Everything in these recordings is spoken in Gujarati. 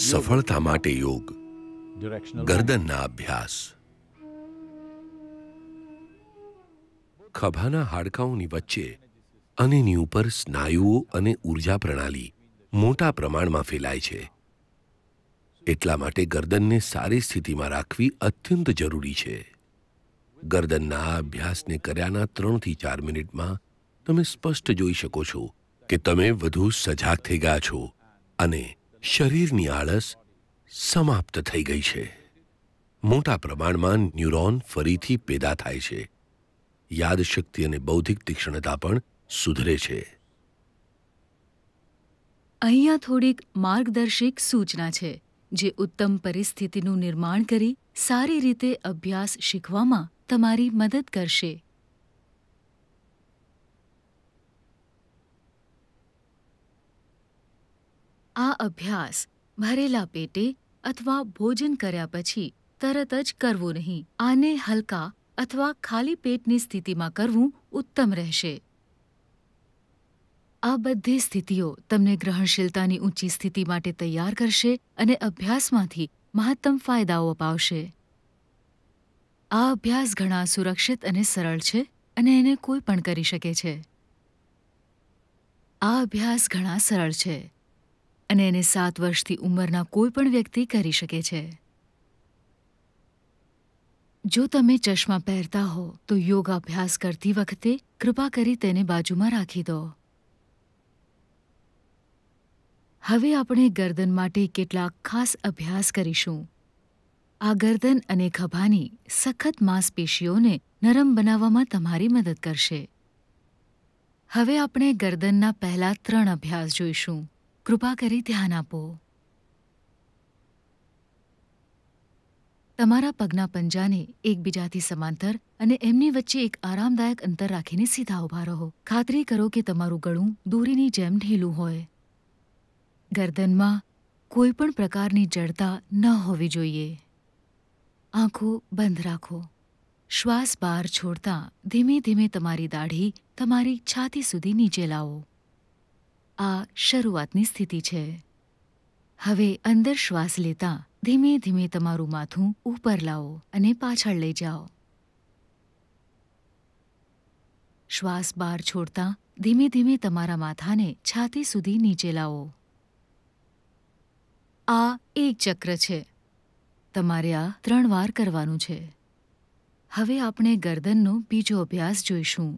સફળતા માટે યોગ ગરદનના અભ્યાસ ખભાના હાડકાઓની વચ્ચે અને ની ઉપર સ્નાયુઓ અને ઉર્જા પ્રણાલી મોટા પ્રમાણમાં ફેલાય છે એટલા માટે ગરદનને સારી સ્થિતિમાં રાખવી અત્યંત જરૂરી છે ગરદનના આ અભ્યાસને કર્યાના ત્રણથી ચાર મિનિટમાં તમે સ્પષ્ટ જોઈ શકો છો કે તમે વધુ સજાગ થઈ ગયા છો અને શરીરની આળસ સમાપ્ત થઈ ગઈ છે મોટા પ્રમાણમાં ન્યુરોન ફરીથી પેદા થાય છે યાદશક્તિ અને બૌદ્ધિક તીક્ષ્ણતા પણ સુધરે છે અહીંયા થોડીક માર્ગદર્શિક સૂચના છે જે ઉત્તમ પરિસ્થિતિનું નિર્માણ કરી સારી રીતે અભ્યાસ શીખવામાં તમારી મદદ કરશે આ અભ્યાસ ભરેલા પેટે અથવા ભોજન કર્યા પછી તરત જ કરવું નહીં આને હલકા અથવા ખાલી પેટની સ્થિતિમાં કરવું ઉત્તમ રહેશે આ બધી સ્થિતિઓ તમને ગ્રહણશીલતાની ઊંચી સ્થિતિ માટે તૈયાર કરશે અને અભ્યાસમાંથી મહત્તમ ફાયદાઓ અપાવશે આ અભ્યાસ ઘણા સુરક્ષિત અને સરળ છે અને એને કોઈ પણ કરી શકે છે આ અભ્યાસ ઘણા સરળ છે અને એને સાત વર્ષથી ઉંમરના કોઈ પણ વ્યક્તિ કરી શકે છે જો તમે ચશ્મા પહેરતા હો તો યોગ અભ્યાસ કરતી વખતે કૃપા કરી તેને બાજુમાં રાખી દો હવે આપણે ગરદન માટે કેટલાક ખાસ અભ્યાસ કરીશું આ ગરદન અને ખભાની સખત માંસપેશીઓને નરમ બનાવવામાં તમારી મદદ કરશે હવે આપણે ગરદનના પહેલા ત્રણ અભ્યાસ જોઈશું કૃપા કરી ધ્યાન આપો તમારા પગના પંજાને એકબીજાથી સમાંતર અને એમની વચ્ચે એક આરામદાયક અંતર રાખીને સીધા ઊભા રહો ખાતરી કરો કે તમારું ગળું દોરીની જેમ ઢીલું હોય ગરદનમાં કોઈ પણ પ્રકારની જડતા ન હોવી જોઈએ આંખો બંધ રાખો શ્વાસ બહાર છોડતા ધીમે ધીમે તમારી દાઢી તમારી છાતી સુધી નીચે લાવો આ શરૂઆતની સ્થિતિ છે હવે અંદર શ્વાસ લેતા ધીમે ધીમે તમારું માથું ઉપર લાવો અને પાછળ લઈ જાઓ શ્વાસ બહાર છોડતા ધીમે ધીમે તમારા માથાને છાતી સુધી નીચે લાવો આ એક ચક્ર છે તમારે આ ત્રણ વાર કરવાનું છે હવે આપણે ગરદનનો બીજો અભ્યાસ જોઈશું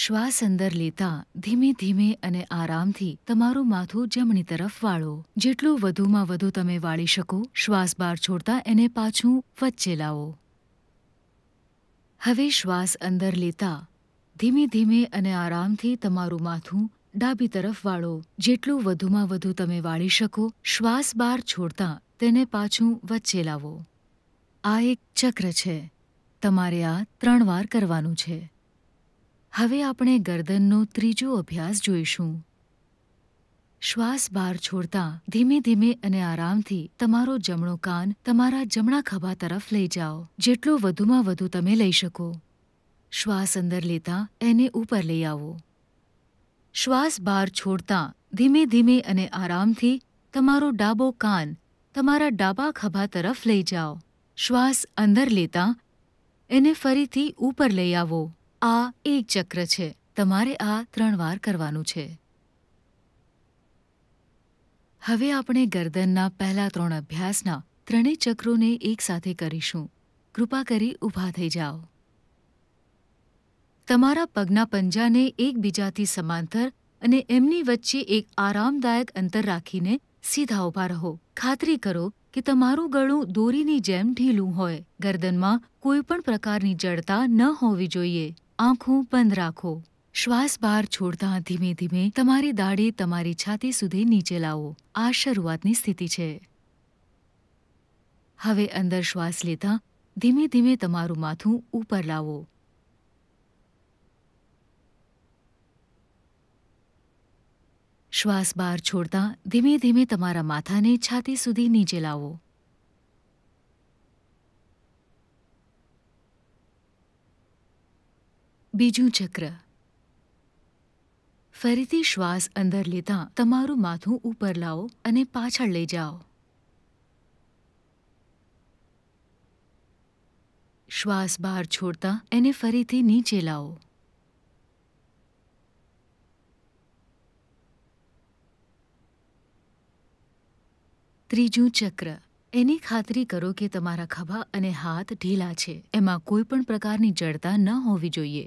શ્વાસ અંદર લેતા ધીમે ધીમે અને આરામથી તમારું માથું જમણી તરફ વાળો જેટલું વધુમાં વધુ તમે વાળી શકો શ્વાસ બહાર છોડતા એને પાછું વચ્ચે લાવો હવે શ્વાસ અંદર લેતા ધીમે ધીમે અને આરામથી તમારું માથું ડાબી તરફ વાળો જેટલું વધુમાં વધુ તમે વાળી શકો શ્વાસ બહાર છોડતા તેને પાછું વચ્ચે લાવો આ એક ચક્ર છે તમારે આ ત્રણ વાર કરવાનું છે હવે આપણે ગરદનનો ત્રીજો અભ્યાસ જોઈશું શ્વાસ બહાર છોડતા ધીમે ધીમે અને આરામથી તમારો જમણો કાન તમારા જમણા ખભા તરફ લઈ જાઓ જેટલો વધુમાં વધુ તમે લઈ શકો શ્વાસ અંદર લેતા એને ઉપર લઈ આવો શ્વાસ બહાર છોડતા ધીમે ધીમે અને આરામથી તમારો ડાબો કાન તમારા ડાબા ખભા તરફ લઈ જાઓ શ્વાસ અંદર લેતા એને ફરીથી ઉપર લઈ આવો આ એક ચક્ર છે તમારે આ ત્રણ વાર કરવાનું છે હવે આપણે ગરદનના પહેલા ત્રણ અભ્યાસના ત્રણેય ચક્રોને એકસાથે કરીશું કૃપા કરી ઊભા થઈ જાઓ તમારા પગના પંજાને એકબીજાથી સમાંતર અને એમની વચ્ચે એક આરામદાયક અંતર રાખીને સીધા ઊભા રહો ખાતરી કરો કે તમારું ગળું દોરીની જેમ ઢીલું હોય ગરદનમાં કોઈ પણ પ્રકારની જડતા ન હોવી જોઈએ આંખો બંધ રાખો શ્વાસ બહાર છોડતા ધીમે ધીમે તમારી દાઢી તમારી છાતી સુધી નીચે લાવો આ શરૂઆતની સ્થિતિ છે હવે અંદર શ્વાસ લેતા ધીમે ધીમે તમારું માથું ઉપર લાવો શ્વાસ બહાર છોડતા ધીમે ધીમે તમારા માથાને છાતી સુધી નીચે લાવો બીજું ચક્ર ફરીથી શ્વાસ અંદર લેતા તમારું માથું ઉપર લાવો અને પાછળ લઈ જાઓ શ્વાસ બહાર છોડતા એને ફરીથી નીચે લાવો ત્રીજું ચક્ર એની ખાતરી કરો કે તમારા ખભા અને હાથ ઢીલા છે એમાં કોઈ પણ પ્રકારની જડતા ન હોવી જોઈએ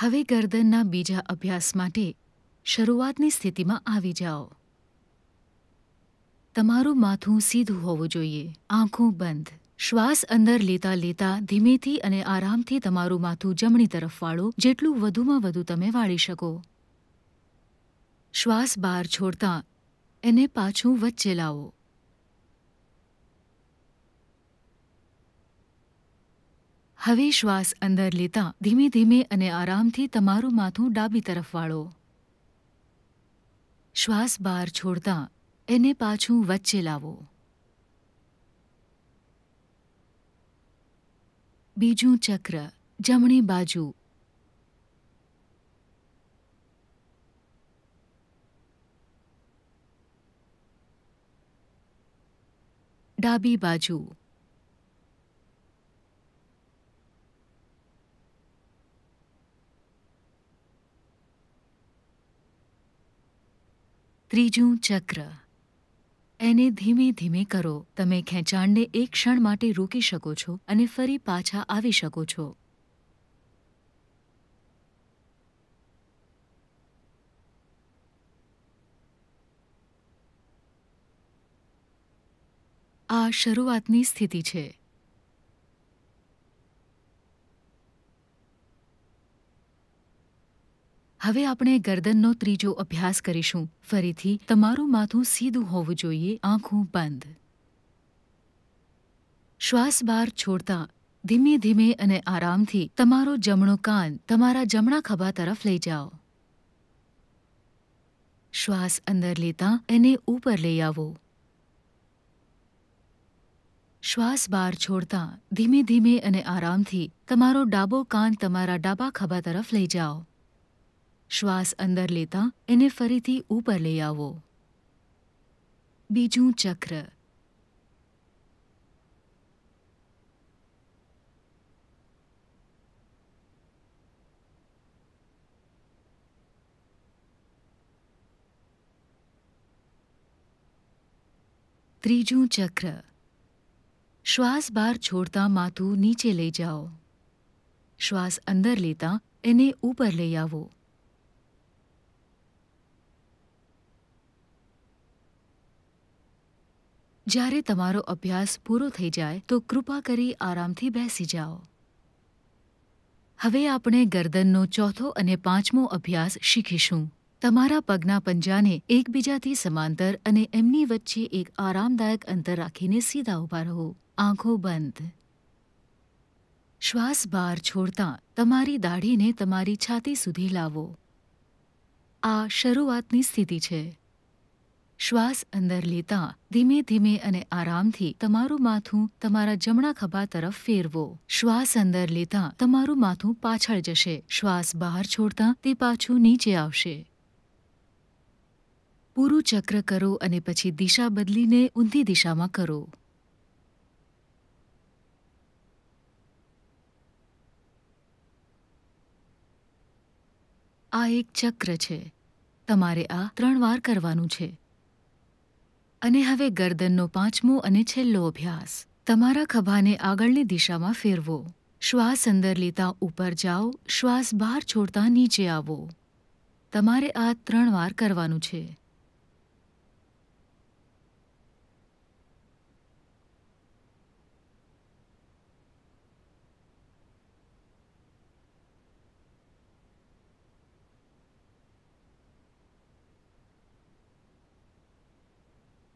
હવે ગરદનના બીજા અભ્યાસ માટે શરૂઆતની સ્થિતિમાં આવી જાઓ તમારું માથું સીધું હોવું જોઈએ આંખો બંધ શ્વાસ અંદર લેતા લેતા ધીમેથી અને આરામથી તમારું માથું જમણી તરફ વાળો જેટલું વધુમાં વધુ તમે વાળી શકો શ્વાસ બહાર છોડતા એને પાછું વચ્ચે લાવો હવે શ્વાસ અંદર લેતા ધીમે ધીમે અને આરામથી તમારું માથું ડાબી તરફ વાળો શ્વાસ બહાર છોડતા એને પાછું વચ્ચે લાવો બીજું ચક્ર જમણી બાજુ ડાબી બાજુ ત્રીજું ચક્ર એને ધીમે ધીમે કરો તમે ખેંચાણને એક ક્ષણ માટે રોકી શકો છો અને ફરી પાછા આવી શકો છો આ શરૂઆતની સ્થિતિ છે હવે આપણે ગરદનનો ત્રીજો અભ્યાસ કરીશું ફરીથી તમારું માથું સીધું હોવું જોઈએ આંખું બંધ શ્વાસ બહાર છોડતા ધીમે ધીમે અને આરામથી તમારો જમણો કાન તમારા જમણા ખભા તરફ લઈ જાઓ શ્વાસ અંદર લેતા એને ઉપર લઈ આવો શ્વાસ બહાર છોડતા ધીમે ધીમે અને આરામથી તમારો ડાબો કાન તમારા ડાબા ખભા તરફ લઈ જાઓ શ્વાસ અંદર લેતા એને ફરીથી ઉપર લઈ આવો બીજું ચક્ર ત્રીજું ચક્ર શ્વાસ બહાર છોડતા માથું નીચે લઈ જાઓ શ્વાસ અંદર લેતા એને ઉપર લઈ આવો જ્યારે તમારો અભ્યાસ પૂરો થઈ જાય તો કૃપા કરી આરામથી બેસી જાઓ હવે આપણે ગરદનનો ચોથો અને પાંચમો અભ્યાસ શીખીશું તમારા પગના પંજાને એકબીજાથી સમાંતર અને એમની વચ્ચે એક આરામદાયક અંતર રાખીને સીધા ઊભા રહો આંખો બંધ શ્વાસ બહાર છોડતા તમારી દાઢીને તમારી છાતી સુધી લાવો આ શરૂઆતની સ્થિતિ છે શ્વાસ અંદર લેતા ધીમે ધીમે અને આરામથી તમારું માથું તમારા જમણા ખભા તરફ ફેરવો શ્વાસ અંદર લેતા તમારું માથું પાછળ જશે શ્વાસ બહાર છોડતા તે પાછું નીચે આવશે પૂરું ચક્ર કરો અને પછી દિશા બદલીને ઊંધી દિશામાં કરો આ એક ચક્ર છે તમારે આ ત્રણ વાર કરવાનું છે અને હવે ગરદનનો પાંચમો અને છેલ્લો અભ્યાસ તમારા ખભાને આગળની દિશામાં ફેરવો શ્વાસ અંદર લેતા ઉપર જાઓ શ્વાસ બહાર છોડતા નીચે આવો તમારે આ ત્રણ વાર કરવાનું છે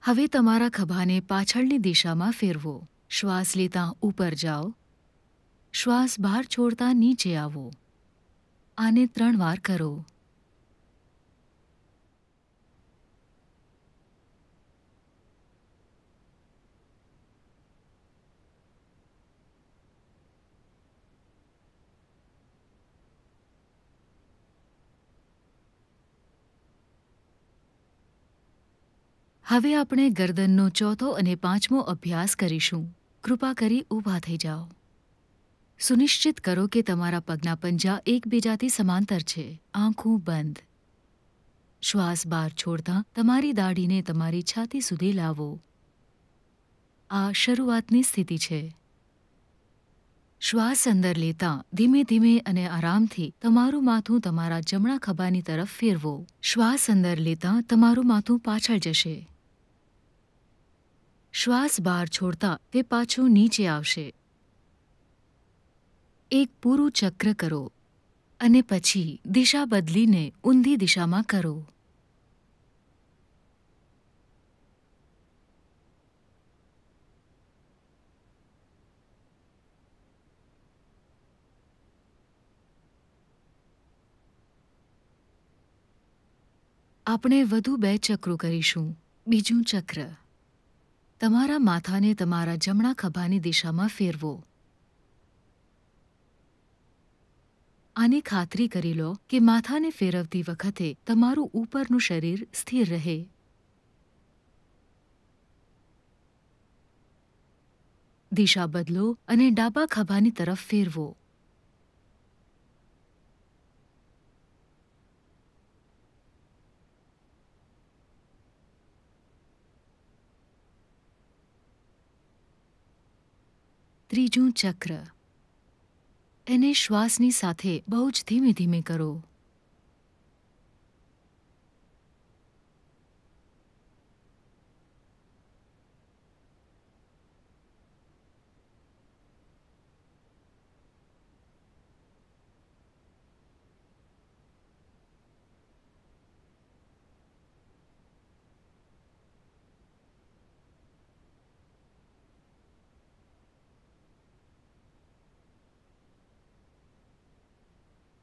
હવે તમારા ખભાને પાછળની દિશામાં ફેરવો શ્વાસ લેતા ઉપર જાઓ શ્વાસ બહાર છોડતા નીચે આવો આને ત્રણ વાર કરો હવે આપણે ગરદનનો ચોથો અને પાંચમો અભ્યાસ કરીશું કૃપા કરી ઊભા થઈ જાઓ સુનિશ્ચિત કરો કે તમારા પગના પંજા એકબીજાથી સમાંતર છે આંખો બંધ શ્વાસ બહાર છોડતા તમારી દાઢીને તમારી છાતી સુધી લાવો આ શરૂઆતની સ્થિતિ છે શ્વાસ અંદર લેતા ધીમે ધીમે અને આરામથી તમારું માથું તમારા જમણા ખભાની તરફ ફેરવો શ્વાસ અંદર લેતા તમારું માથું પાછળ જશે શ્વાસ બહાર છોડતા તે પાછું નીચે આવશે એક પૂરું ચક્ર કરો અને પછી દિશા બદલીને ઊંધી દિશામાં કરો આપણે વધુ બે ચક્રો કરીશું બીજું ચક્ર તમારા માથાને તમારા જમણા ખભાની દિશામાં ફેરવો આની ખાતરી કરી લો કે માથાને ફેરવતી વખતે તમારું ઉપરનું શરીર સ્થિર રહે દિશા બદલો અને ડાબા ખભાની તરફ ફેરવો ત્રીજું ચક્ર એને શ્વાસની સાથે બહુ જ ધીમે ધીમે કરો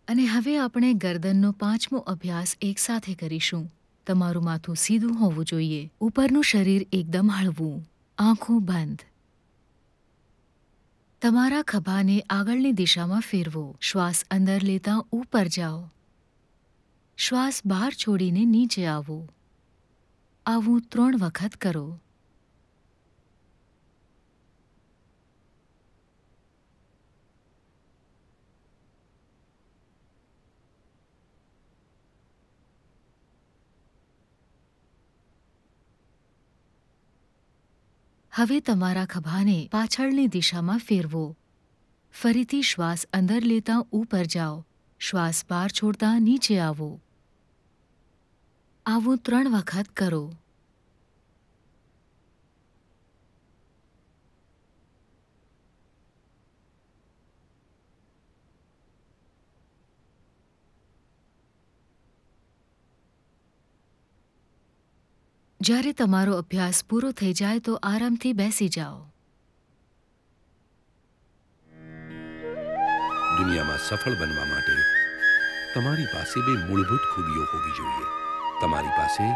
અને હવે આપણે ગરદનનો પાંચમો અભ્યાસ એકસાથે કરીશું તમારું માથું સીધું હોવું જોઈએ ઉપરનું શરીર એકદમ હળવું આંખો બંધ તમારા ખભાને આગળની દિશામાં ફેરવો શ્વાસ અંદર લેતા ઉપર જાઓ શ્વાસ બહાર છોડીને નીચે આવો આવું ત્રણ વખત કરો હવે તમારા ખભાને પાછળની દિશામાં ફેરવો ફરીથી શ્વાસ અંદર લેતા ઉપર જાઓ શ્વાસ બહાર છોડતા નીચે આવો આવું ત્રણ વખત કરો જ્યારે તમારો અભ્યાસ પૂરો થઈ જાય તો આરામથી બેસી જાઓ દુનિયામાં સફળ બનવા માટે તમારી પાસે બે મૂળભૂત ખૂબીઓ હોવી જોઈએ તમારી પાસે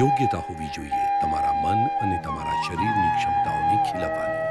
યોગ્યતા હોવી જોઈએ તમારા મન અને તમારા શરીરની ક્ષમતાઓને ખીલવવાની